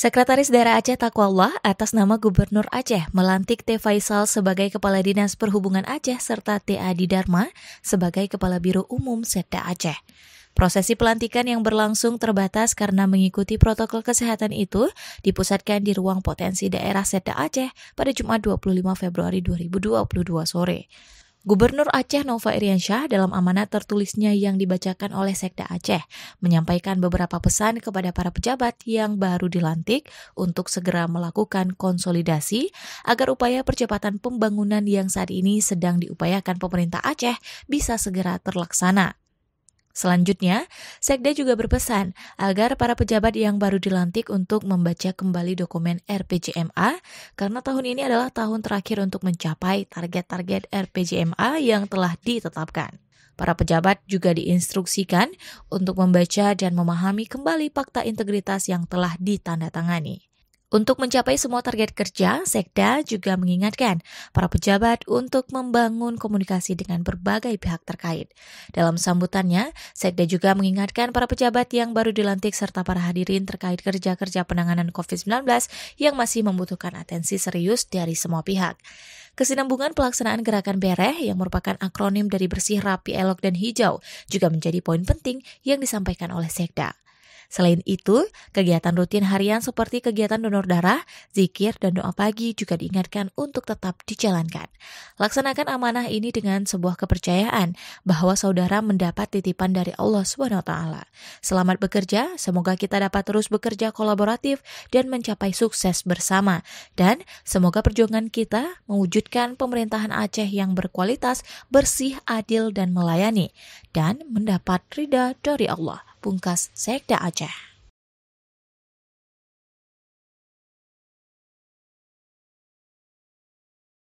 Sekretaris Daerah Aceh Takwallah atas nama Gubernur Aceh melantik T. Faisal sebagai Kepala Dinas Perhubungan Aceh serta T. Adi Dharma sebagai Kepala Biro Umum Setda Aceh. Prosesi pelantikan yang berlangsung terbatas karena mengikuti protokol kesehatan itu dipusatkan di ruang potensi daerah Setda Aceh pada Jumat 25 Februari 2022 sore. Gubernur Aceh Nova Iriansyah dalam amanat tertulisnya yang dibacakan oleh Sekda Aceh menyampaikan beberapa pesan kepada para pejabat yang baru dilantik untuk segera melakukan konsolidasi agar upaya percepatan pembangunan yang saat ini sedang diupayakan pemerintah Aceh bisa segera terlaksana. Selanjutnya, Sekda juga berpesan agar para pejabat yang baru dilantik untuk membaca kembali dokumen RPJMA karena tahun ini adalah tahun terakhir untuk mencapai target-target RPJMA yang telah ditetapkan. Para pejabat juga diinstruksikan untuk membaca dan memahami kembali fakta integritas yang telah ditandatangani. Untuk mencapai semua target kerja, Sekda juga mengingatkan para pejabat untuk membangun komunikasi dengan berbagai pihak terkait. Dalam sambutannya, Sekda juga mengingatkan para pejabat yang baru dilantik serta para hadirin terkait kerja-kerja penanganan COVID-19 yang masih membutuhkan atensi serius dari semua pihak. Kesinambungan pelaksanaan gerakan bereh yang merupakan akronim dari bersih, rapi, elok, dan hijau juga menjadi poin penting yang disampaikan oleh Sekda. Selain itu, kegiatan rutin harian seperti kegiatan donor darah, zikir, dan doa pagi juga diingatkan untuk tetap dijalankan. Laksanakan amanah ini dengan sebuah kepercayaan bahwa saudara mendapat titipan dari Allah SWT. Selamat bekerja, semoga kita dapat terus bekerja kolaboratif dan mencapai sukses bersama. Dan semoga perjuangan kita mewujudkan pemerintahan Aceh yang berkualitas, bersih, adil, dan melayani, dan mendapat ridha dari Allah. Pungkas Sekda Aceh.